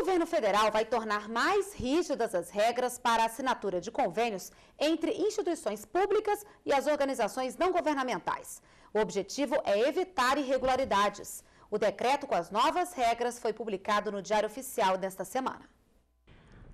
governo federal vai tornar mais rígidas as regras para a assinatura de convênios entre instituições públicas e as organizações não governamentais. O objetivo é evitar irregularidades. O decreto com as novas regras foi publicado no Diário Oficial desta semana.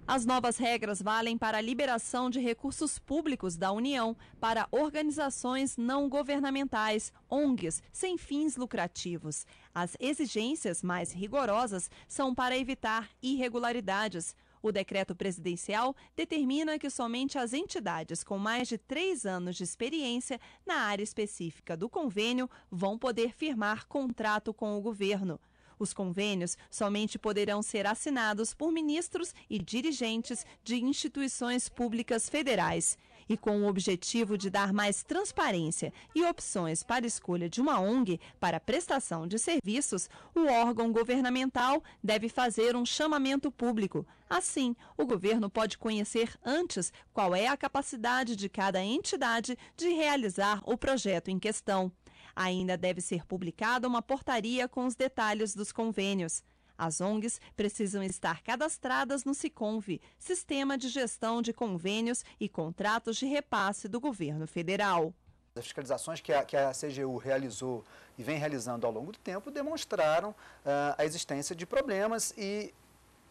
As novas regras valem para a liberação de recursos públicos da União para organizações não governamentais, ONGs, sem fins lucrativos. As exigências mais rigorosas são para evitar irregularidades. O decreto presidencial determina que somente as entidades com mais de três anos de experiência na área específica do convênio vão poder firmar contrato com o governo. Os convênios somente poderão ser assinados por ministros e dirigentes de instituições públicas federais. E com o objetivo de dar mais transparência e opções para escolha de uma ONG para prestação de serviços, o órgão governamental deve fazer um chamamento público. Assim, o governo pode conhecer antes qual é a capacidade de cada entidade de realizar o projeto em questão. Ainda deve ser publicada uma portaria com os detalhes dos convênios. As ONGs precisam estar cadastradas no SICONV, Sistema de Gestão de Convênios e Contratos de Repasse do Governo Federal. As fiscalizações que a, que a CGU realizou e vem realizando ao longo do tempo demonstraram uh, a existência de problemas e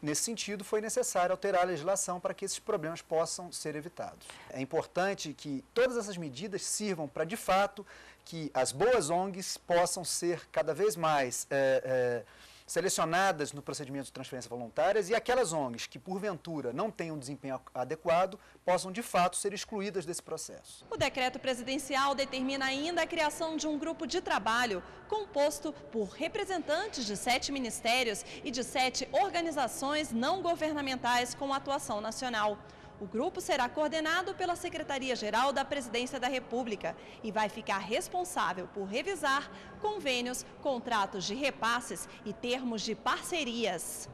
Nesse sentido, foi necessário alterar a legislação para que esses problemas possam ser evitados. É importante que todas essas medidas sirvam para, de fato, que as boas ONGs possam ser cada vez mais. É, é, selecionadas no procedimento de transferência voluntárias e aquelas ONGs que, porventura, não tenham um desempenho adequado, possam, de fato, ser excluídas desse processo. O decreto presidencial determina ainda a criação de um grupo de trabalho composto por representantes de sete ministérios e de sete organizações não governamentais com atuação nacional. O grupo será coordenado pela Secretaria-Geral da Presidência da República e vai ficar responsável por revisar convênios, contratos de repasses e termos de parcerias.